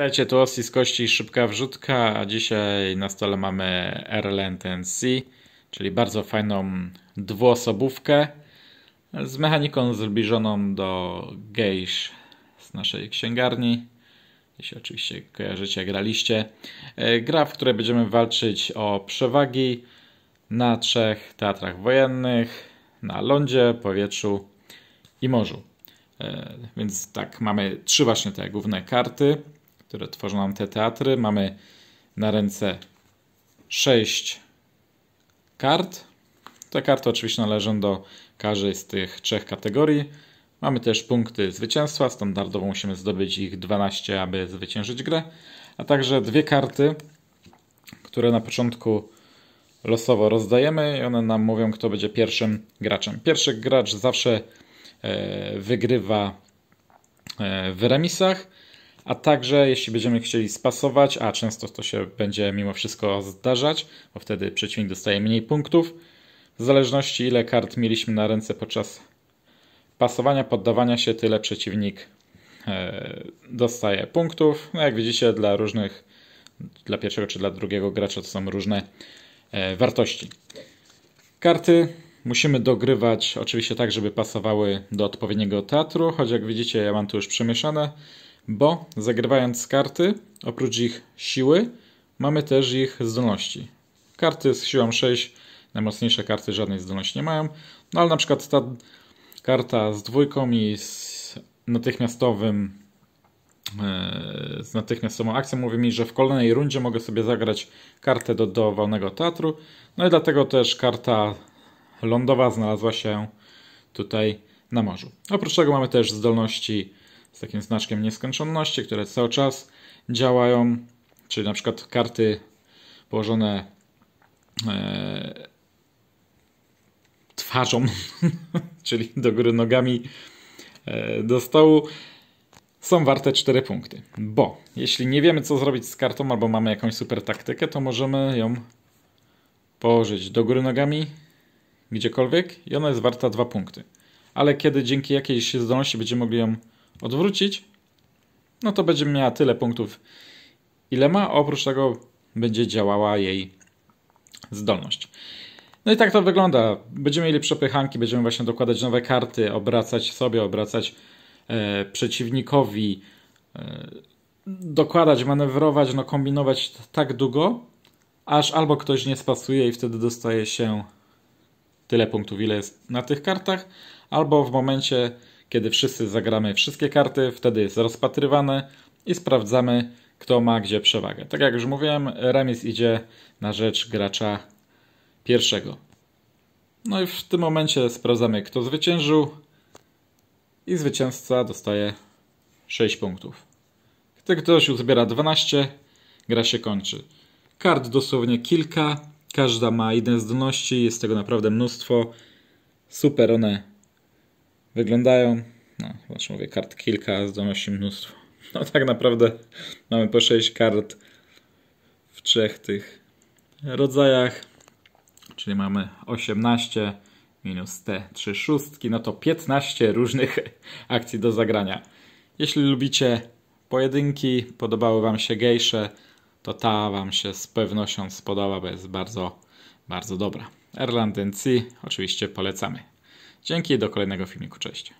Witajcie, tu Ossi z Kości Szybka Wrzutka, a dzisiaj na stole mamy Erlent NC, czyli bardzo fajną dwuosobówkę z mechaniką zbliżoną do Geish z naszej księgarni. Jeśli oczywiście kojarzycie, graliście. E, gra, w której będziemy walczyć o przewagi na trzech teatrach wojennych, na lądzie, powietrzu i morzu. E, więc tak, mamy trzy właśnie te główne karty które tworzą nam te teatry. Mamy na ręce 6 kart. Te karty oczywiście należą do każdej z tych trzech kategorii. Mamy też punkty zwycięstwa. Standardowo musimy zdobyć ich 12, aby zwyciężyć grę. A także dwie karty, które na początku losowo rozdajemy i one nam mówią, kto będzie pierwszym graczem. Pierwszy gracz zawsze e, wygrywa e, w remisach, a także jeśli będziemy chcieli spasować, a często to się będzie mimo wszystko zdarzać, bo wtedy przeciwnik dostaje mniej punktów, w zależności ile kart mieliśmy na ręce podczas pasowania, poddawania się, tyle przeciwnik e, dostaje punktów. No jak widzicie, dla różnych, dla pierwszego czy dla drugiego gracza to są różne e, wartości. Karty musimy dogrywać oczywiście tak, żeby pasowały do odpowiedniego teatru, choć jak widzicie, ja mam tu już przemieszane bo zagrywając karty, oprócz ich siły, mamy też ich zdolności. Karty z siłą 6, najmocniejsze karty żadnej zdolności nie mają, no ale na przykład ta karta z dwójką i z natychmiastowym e, z natychmiastową akcją mówi mi, że w kolejnej rundzie mogę sobie zagrać kartę do dowolnego teatru. No i dlatego też karta lądowa znalazła się tutaj na morzu. Oprócz tego mamy też zdolności z takim znaczkiem nieskończoności, które cały czas działają, czyli na przykład karty położone e, twarzą, czyli do góry nogami e, do stołu, są warte 4 punkty. Bo jeśli nie wiemy, co zrobić z kartą, albo mamy jakąś super taktykę, to możemy ją położyć do góry nogami, gdziekolwiek, i ona jest warta 2 punkty. Ale kiedy dzięki jakiejś zdolności będziemy mogli ją odwrócić, no to będzie miała tyle punktów, ile ma. Oprócz tego będzie działała jej zdolność. No i tak to wygląda. Będziemy mieli przepychanki, będziemy właśnie dokładać nowe karty, obracać sobie, obracać e, przeciwnikowi, e, dokładać, manewrować, no kombinować tak długo, aż albo ktoś nie spasuje i wtedy dostaje się tyle punktów, ile jest na tych kartach, albo w momencie kiedy wszyscy zagramy wszystkie karty, wtedy jest rozpatrywane i sprawdzamy, kto ma gdzie przewagę. Tak jak już mówiłem, remis idzie na rzecz gracza pierwszego. No i w tym momencie sprawdzamy, kto zwyciężył i zwycięzca dostaje 6 punktów. Gdy ktoś uzbiera 12, gra się kończy. Kart dosłownie kilka, każda ma inne zdolności, jest tego naprawdę mnóstwo. Super one wyglądają. No, właśnie mówię, kart kilka, a zdolności mnóstwo. No tak naprawdę mamy po 6 kart w trzech tych rodzajach, czyli mamy 18 minus te 3 szóstki, no to 15 różnych akcji do zagrania. Jeśli lubicie pojedynki, podobały Wam się gejsze, to ta Wam się z pewnością spodoba, bo jest bardzo, bardzo dobra. Erlandency oczywiście polecamy. Dzięki i do kolejnego filmiku. Cześć.